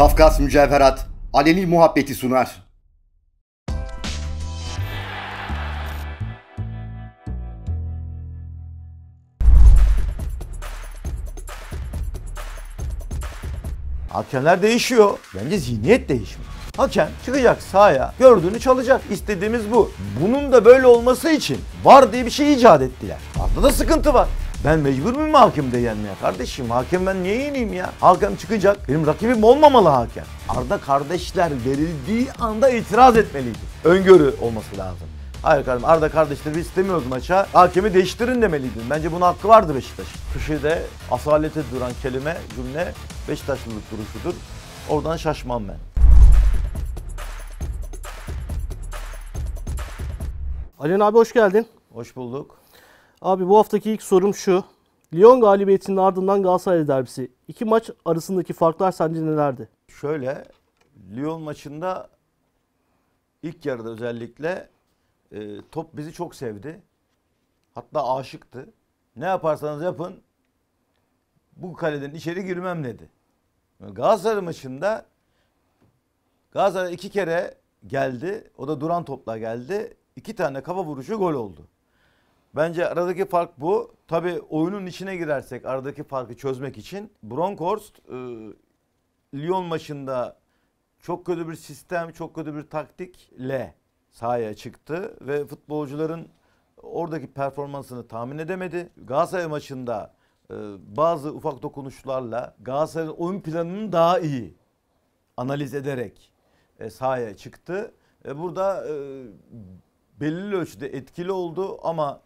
Kafkas Mücevherat Aleni Muhabbeti sunar. Hakemler değişiyor. Bence zihniyet değişmiyor. Hakem çıkacak sahaya, gördüğünü çalacak. İstediğimiz bu. Bunun da böyle olması için var diye bir şey icat ettiler. Arada da sıkıntı var. Ben mecbur muyum hakimde yenmeye? Kardeşim hakem ben niye yeneyim ya? Hakem çıkacak. Benim rakibim olmamalı hakem. Arda kardeşler verildiği anda itiraz etmeliydi. Öngörü olması lazım. Hayır kardeşim Arda kardeşleri biz istemiyoruz maça. Hakemi değiştirin demeliydin. Bence bunun hakkı vardı Beşiktaş. Köşede asalete duran kelime, cümle Beşiktaşlılık duruşudur. Oradan şaşmam ben. Alihan abi hoş geldin. Hoş bulduk. Abi bu haftaki ilk sorum şu. Lyon galibiyetinin ardından Galatasaray derbisi. İki maç arasındaki farklar sence nelerdi? Şöyle Lyon maçında ilk yarıda özellikle e, top bizi çok sevdi. Hatta aşıktı. Ne yaparsanız yapın bu kaleden içeri girmem dedi. Galatasaray maçında Galatasaray iki kere geldi. O da duran topla geldi. İki tane kafa vuruşu gol oldu. Bence aradaki fark bu. Tabi oyunun içine girersek aradaki farkı çözmek için Bronkhorst e, Lyon maçında çok kötü bir sistem, çok kötü bir taktikle sahaya çıktı ve futbolcuların oradaki performansını tahmin edemedi. Galatasaray maçında e, bazı ufak dokunuşlarla Galatasaray'ın oyun planını daha iyi analiz ederek e, sahaya çıktı. E, burada e, belirli ölçüde etkili oldu ama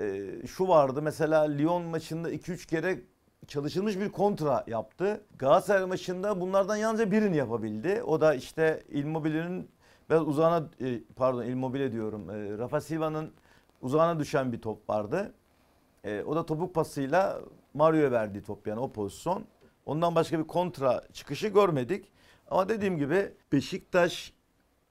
e, şu vardı mesela Lyon maçında 2-3 kere çalışılmış bir kontra yaptı. Galatasaray maçında bunlardan yalnızca birini yapabildi. O da işte Immobile'nin biraz uzağına e, pardon Immobile diyorum. E, Rafa Silva'nın uzağına düşen bir top vardı. E, o da topuk pasıyla Mario verdiği top yani o pozisyon. Ondan başka bir kontra çıkışı görmedik. Ama dediğim gibi Beşiktaş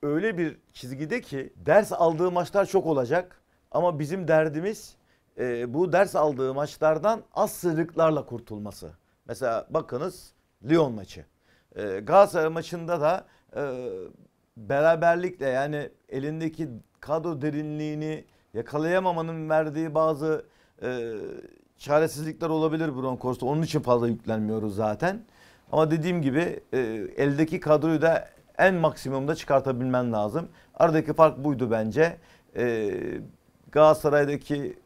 öyle bir çizgide ki ders aldığı maçlar çok olacak. Ama bizim derdimiz e, bu ders aldığı maçlardan az sırlıklarla kurtulması. Mesela bakınız Lyon maçı. E, Galatasaray maçında da e, beraberlikle yani elindeki kadro derinliğini yakalayamamanın verdiği bazı e, çaresizlikler olabilir Broncos'ta. Onun için fazla yüklenmiyoruz zaten. Ama dediğim gibi e, eldeki kadroyu da en maksimumda çıkartabilmen lazım. Aradaki fark buydu bence. E, Galatasaray'daki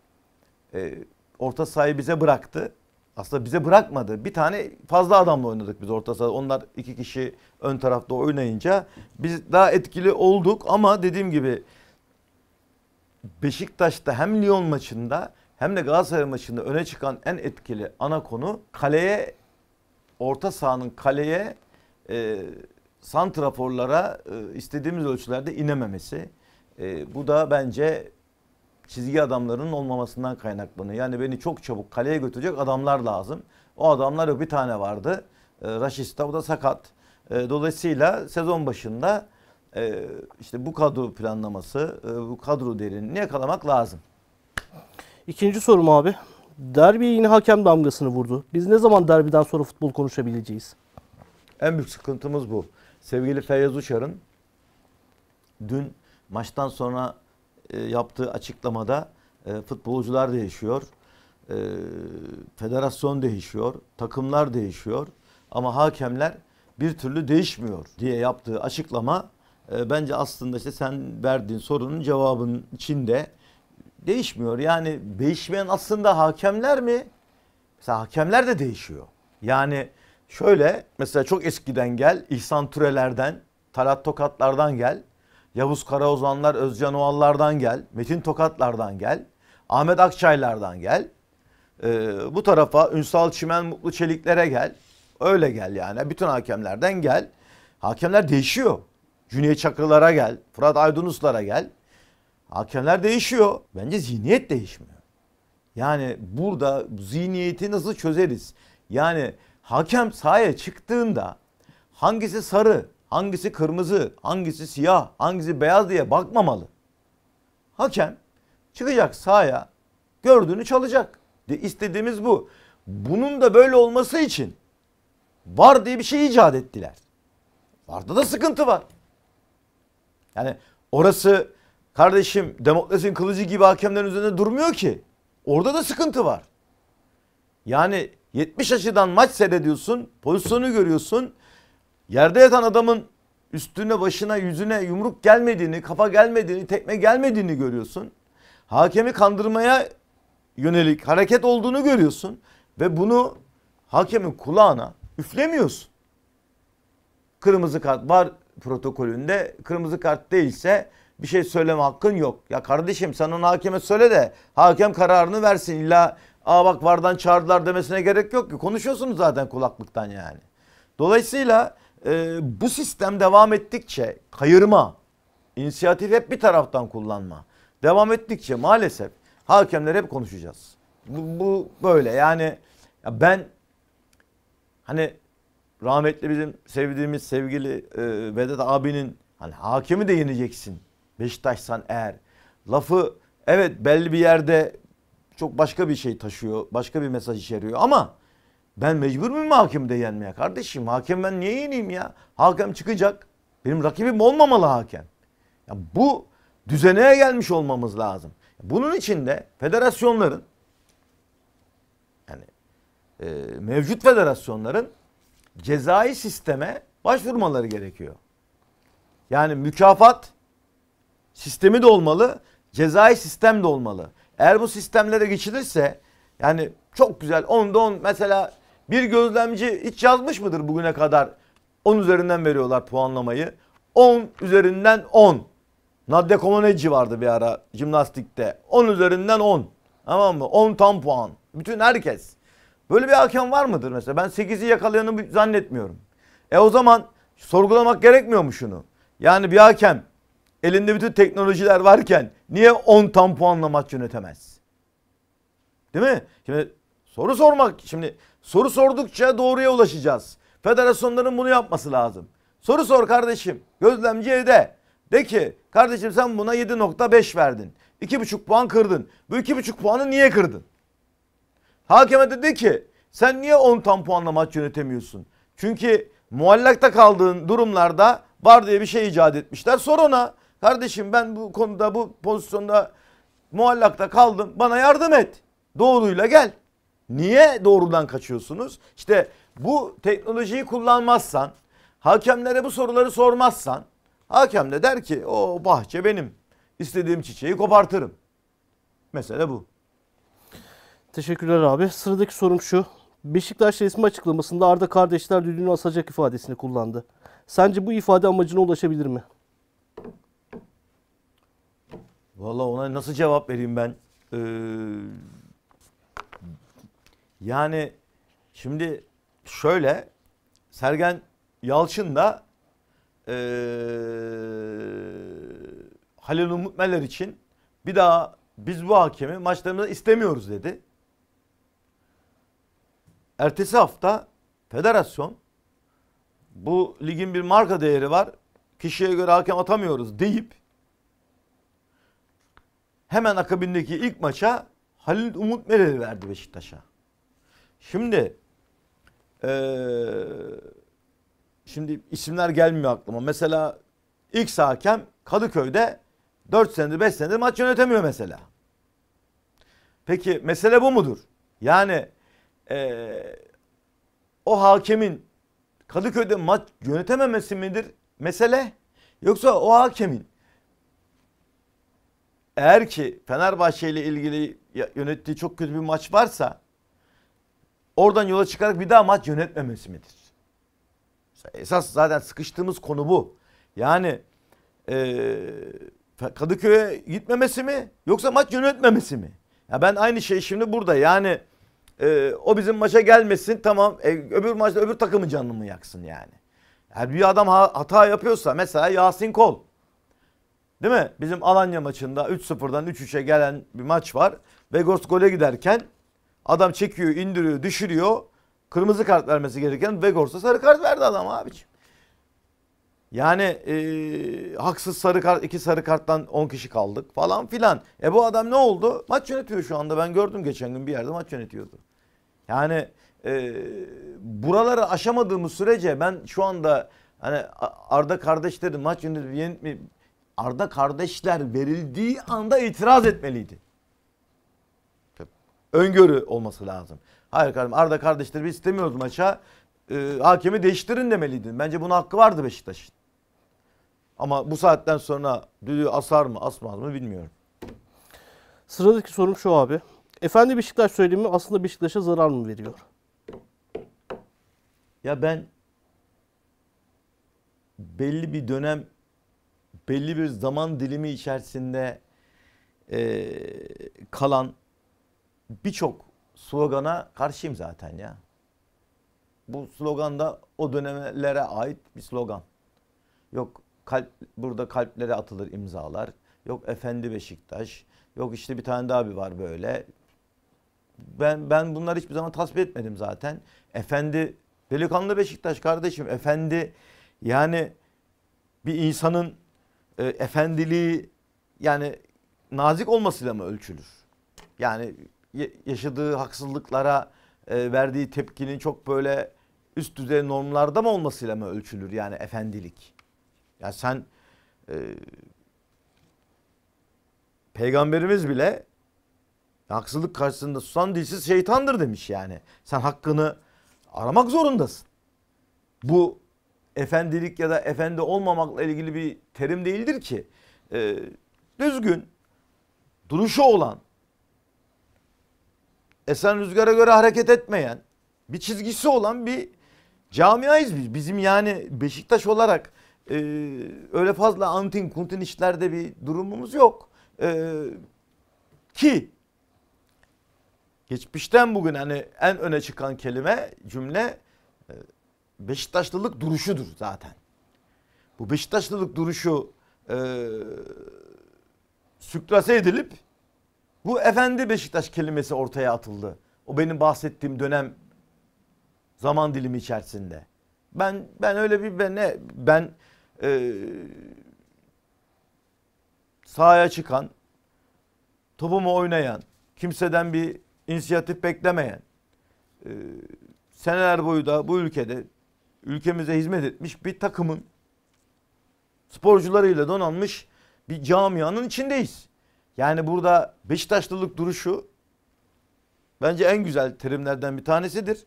e, orta sahayı bize bıraktı. Aslında bize bırakmadı. Bir tane fazla adamla oynadık biz orta sahada. Onlar iki kişi ön tarafta oynayınca biz daha etkili olduk ama dediğim gibi Beşiktaş'ta hem Lyon maçında hem de Galatasaray maçında öne çıkan en etkili ana konu kaleye orta sahanın kaleye e, santraforlara e, istediğimiz ölçülerde inememesi. E, bu da bence çizgi adamlarının olmamasından kaynaklanıyor. Yani beni çok çabuk kaleye götürecek adamlar lazım. O adamlar yok bir tane vardı. E, ee, Raşista o da sakat. E, dolayısıyla sezon başında e, işte bu kadro planlaması, e, bu kadro derinliğini yakalamak lazım. İkinci sorum abi. Derbi yine hakem damgasını vurdu. Biz ne zaman derbiden sonra futbol konuşabileceğiz? En büyük sıkıntımız bu. Sevgili Feyyaz Uçar'ın dün maçtan sonra e, yaptığı açıklamada e, futbolcular değişiyor, e, federasyon değişiyor, takımlar değişiyor ama hakemler bir türlü değişmiyor diye yaptığı açıklama bence aslında işte sen verdiğin sorunun cevabının içinde değişmiyor. Yani değişmeyen aslında hakemler mi? Mesela hakemler de değişiyor. Yani şöyle mesela çok eskiden gel İhsan Türeler'den, Talat Tokatlar'dan gel. Yavuz Karaozanlar, Özcan Oğallardan gel, Metin Tokatlardan gel, Ahmet Akçaylardan gel. Ee, bu tarafa Ünsal Çimen Mutlu Çeliklere gel. Öyle gel yani. Bütün hakemlerden gel. Hakemler değişiyor. Cüneyt Çakırlara gel. Fırat Aydınuslara gel. Hakemler değişiyor. Bence zihniyet değişmiyor. Yani burada zihniyeti nasıl çözeriz? Yani hakem sahaya çıktığında hangisi sarı, hangisi kırmızı, hangisi siyah, hangisi beyaz diye bakmamalı. Hakem çıkacak sahaya gördüğünü çalacak. De istediğimiz bu. Bunun da böyle olması için var diye bir şey icat ettiler. Varda da sıkıntı var. Yani orası kardeşim demokrasinin kılıcı gibi hakemlerin üzerinde durmuyor ki. Orada da sıkıntı var. Yani 70 açıdan maç seyrediyorsun, pozisyonu görüyorsun. Yerde yatan adamın üstüne başına yüzüne yumruk gelmediğini, kafa gelmediğini, tekme gelmediğini görüyorsun. Hakemi kandırmaya yönelik hareket olduğunu görüyorsun ve bunu hakemin kulağına üflemiyorsun. Kırmızı kart var protokolünde. Kırmızı kart değilse bir şey söyleme hakkın yok. Ya kardeşim sen onu hakeme söyle de hakem kararını versin. İlla aa bak vardan çağırdılar demesine gerek yok ki. Konuşuyorsunuz zaten kulaklıktan yani. Dolayısıyla e, bu sistem devam ettikçe kayırma, inisiyatif hep bir taraftan kullanma devam ettikçe maalesef hakemler hep konuşacağız. Bu, bu böyle yani ya ben hani rahmetli bizim sevdiğimiz sevgili e, Vedat abinin hani hakemi de yeneceksin Beşiktaş'san eğer lafı evet belli bir yerde çok başka bir şey taşıyor başka bir mesaj içeriyor ama ben mecbur muyum hakimde yenmeye kardeşim? Hakem ben niye yeneyim ya? Hakem çıkacak. Benim rakibim olmamalı hakem. Ya bu düzeneye gelmiş olmamız lazım. Bunun için de federasyonların yani e, mevcut federasyonların cezai sisteme başvurmaları gerekiyor. Yani mükafat sistemi de olmalı, cezai sistem de olmalı. Eğer bu sistemlere geçilirse yani çok güzel onda on mesela bir gözlemci hiç yazmış mıdır bugüne kadar? 10 üzerinden veriyorlar puanlamayı. 10 üzerinden 10. Nadia Comaneci vardı bir ara jimnastikte. 10 üzerinden 10. Tamam mı? 10 tam puan. Bütün herkes. Böyle bir hakem var mıdır mesela? Ben 8'i yakalayanı zannetmiyorum. E o zaman sorgulamak gerekmiyor mu şunu? Yani bir hakem elinde bütün teknolojiler varken niye 10 tam puanla maç yönetemez? Değil mi? Şimdi soru sormak şimdi Soru sordukça doğruya ulaşacağız. Federasyonların bunu yapması lazım. Soru sor kardeşim. Gözlemci evde. De ki kardeşim sen buna 7.5 verdin. 2.5 puan kırdın. Bu 2.5 puanı niye kırdın? Hakeme de de ki sen niye 10 tam puanla maç yönetemiyorsun? Çünkü muallakta kaldığın durumlarda var diye bir şey icat etmişler. Sor ona kardeşim ben bu konuda bu pozisyonda muallakta kaldım bana yardım et. Doğruyla gel. Niye doğrudan kaçıyorsunuz? İşte bu teknolojiyi kullanmazsan, hakemlere bu soruları sormazsan hakem de der ki o bahçe benim. İstediğim çiçeği kopartırım. Mesele bu. Teşekkürler abi. Sıradaki sorum şu. Beşiktaş resmi açıklamasında Arda kardeşler düdüğünü asacak ifadesini kullandı. Sence bu ifade amacına ulaşabilir mi? Vallahi ona nasıl cevap vereyim ben? Ee, yani şimdi şöyle Sergen Yalçın da e, Halil Umut Meler için bir daha biz bu hakemi maçlarımızda istemiyoruz dedi. Ertesi hafta federasyon bu ligin bir marka değeri var. Kişiye göre hakem atamıyoruz deyip hemen akabindeki ilk maça Halil Umut Meler'i verdi Beşiktaş'a. Şimdi ee, şimdi isimler gelmiyor aklıma. Mesela ilk hakem Kadıköy'de 4 senedir 5 senedir maç yönetemiyor mesela. Peki mesele bu mudur? Yani ee, o hakemin Kadıköy'de maç yönetememesi midir mesele? Yoksa o hakemin eğer ki Fenerbahçe ile ilgili yönettiği çok kötü bir maç varsa Oradan yola çıkarak bir daha maç yönetmemesi midir? Esas zaten sıkıştığımız konu bu. Yani e, Kadıköy'e gitmemesi mi yoksa maç yönetmemesi mi? Ya ben aynı şey şimdi burada yani e, o bizim maça gelmesin tamam e, öbür maçta öbür takımın canını mı yaksın yani? Her bir adam hata yapıyorsa mesela Yasin Kol. Değil mi? Bizim Alanya maçında 3-0'dan 3-3'e gelen bir maç var. Vegors gole giderken Adam çekiyor, indiriyor, düşürüyor. Kırmızı kart vermesi gereken Vegors'a sarı kart verdi adam abiciğim. Yani e, haksız sarı kart, iki sarı karttan 10 kişi kaldık falan filan. E bu adam ne oldu? Maç yönetiyor şu anda. Ben gördüm geçen gün bir yerde maç yönetiyordu. Yani e, buraları aşamadığımız sürece ben şu anda hani Arda kardeşleri maç yönetip Arda kardeşler verildiği anda itiraz etmeliydi öngörü olması lazım. Hayır kardeşim Arda kardeşleri biz istemiyoruz maça. E, hakemi değiştirin demeliydin. Bence bunun hakkı vardı Beşiktaş'ın. Ama bu saatten sonra düdüğü asar mı asmaz mı bilmiyorum. Sıradaki sorum şu abi. Efendi Beşiktaş söylemi aslında Beşiktaş'a zarar mı veriyor? Ya ben belli bir dönem, belli bir zaman dilimi içerisinde e, kalan birçok slogana karşıyım zaten ya. Bu slogan da o dönemlere ait bir slogan. Yok kalp burada kalplere atılır imzalar. Yok efendi Beşiktaş. Yok işte bir tane daha bir var böyle. Ben ben bunları hiçbir zaman tasvip etmedim zaten. Efendi delikanlı Beşiktaş kardeşim. Efendi yani bir insanın e, efendiliği yani nazik olmasıyla mı ölçülür? Yani yaşadığı haksızlıklara e, verdiği tepkinin çok böyle üst düzey normlarda mı olmasıyla mı ölçülür yani efendilik? Ya sen e, peygamberimiz bile haksızlık karşısında susan dilsiz şeytandır demiş yani. Sen hakkını aramak zorundasın. Bu efendilik ya da efendi olmamakla ilgili bir terim değildir ki. E, düzgün, duruşu olan, esen rüzgara göre hareket etmeyen bir çizgisi olan bir camiayız biz. Bizim yani Beşiktaş olarak e, öyle fazla antin kuntin işlerde bir durumumuz yok. E, ki geçmişten bugün hani en öne çıkan kelime cümle e, Beşiktaşlılık duruşudur zaten. Bu Beşiktaşlılık duruşu e, süklase edilip bu efendi Beşiktaş kelimesi ortaya atıldı. O benim bahsettiğim dönem zaman dilimi içerisinde. Ben ben öyle bir ben ne ben e, sahaya çıkan, topumu oynayan, kimseden bir inisiyatif beklemeyen, e, seneler boyu da bu ülkede ülkemize hizmet etmiş bir takımın sporcularıyla donanmış bir camianın içindeyiz. Yani burada Beşiktaşlılık duruşu bence en güzel terimlerden bir tanesidir.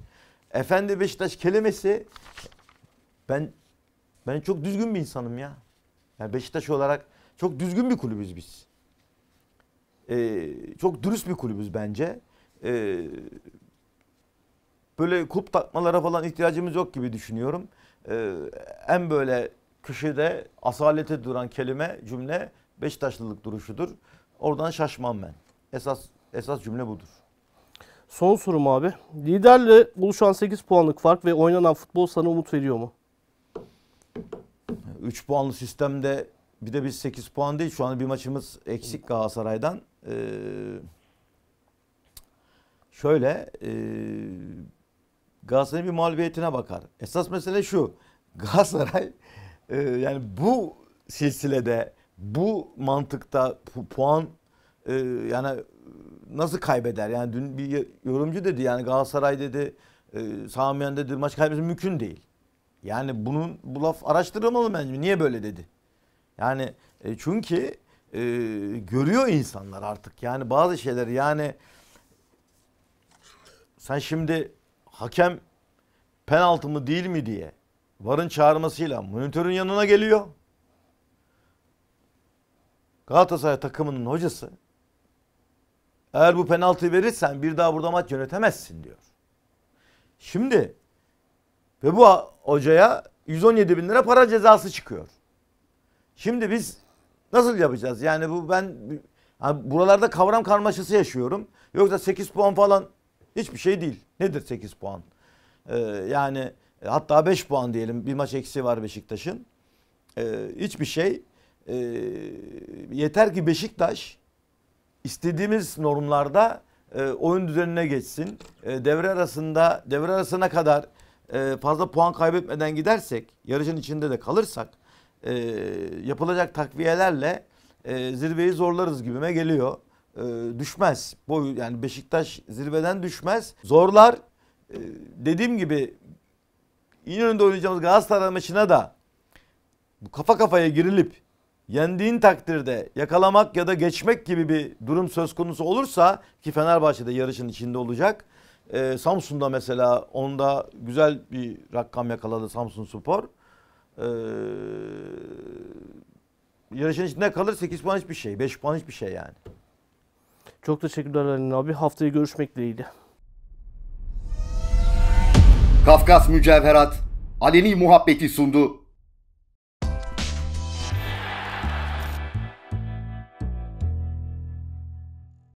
Efendi Beşiktaş kelimesi ben ben çok düzgün bir insanım ya. Yani Beşiktaş olarak çok düzgün bir kulübüz biz. Ee, çok dürüst bir kulübüz bence. Ee, böyle kulp takmalara falan ihtiyacımız yok gibi düşünüyorum. Ee, en böyle köşede asalete duran kelime, cümle Beşiktaşlılık duruşudur. Oradan şaşmam ben. Esas esas cümle budur. Son sorum abi. Liderle oluşan 8 puanlık fark ve oynanan futbol sana umut veriyor mu? 3 puanlı sistemde bir de biz 8 puan değil. Şu an bir maçımız eksik Galatasaray'dan. Ee, şöyle e, Galatasaray'ın bir mağlubiyetine bakar. Esas mesele şu. Galatasaray e, yani bu silsilede bu mantıkta pu puan e, yani nasıl kaybeder? Yani dün bir yorumcu dedi yani Galatasaray dedi e, Samiyen dedi maç kaybetmesi mümkün değil. Yani bunun bu laf araştırılmalı bence. Niye böyle dedi? Yani e, çünkü e, görüyor insanlar artık. Yani bazı şeyler yani sen şimdi hakem penaltı mı değil mi diye varın çağırmasıyla monitörün yanına geliyor. Galatasaray takımının hocası eğer bu penaltıyı verirsen bir daha burada maç yönetemezsin diyor. Şimdi ve bu hocaya 117 bin lira para cezası çıkıyor. Şimdi biz nasıl yapacağız? Yani bu ben yani buralarda kavram karmaşası yaşıyorum. Yoksa 8 puan falan hiçbir şey değil. Nedir 8 puan? Ee, yani e, hatta 5 puan diyelim. Bir maç eksiği var Beşiktaş'ın. Ee, hiçbir şey e, yeter ki Beşiktaş istediğimiz normlarda e, oyun düzenine geçsin. E, devre arasında devre arasına kadar e, fazla puan kaybetmeden gidersek, yarışın içinde de kalırsak e, yapılacak takviyelerle e, zirveyi zorlarız gibime geliyor. E, düşmez. Boyu yani Beşiktaş zirveden düşmez. Zorlar. E, dediğim gibi İnönü'nde oynayacağımız Galatasaray maçına da bu kafa kafaya girilip yendiğin takdirde yakalamak ya da geçmek gibi bir durum söz konusu olursa ki Fenerbahçe'de yarışın içinde olacak. E, Samsun'da mesela onda güzel bir rakam yakaladı Samsun Spor. E, yarışın içinde kalır 8 puan hiçbir şey, 5 puan hiçbir şey yani. Çok teşekkürler Halil abi. Haftaya görüşmek dileğiyle. Kafkas Mücevherat aleni muhabbeti sundu.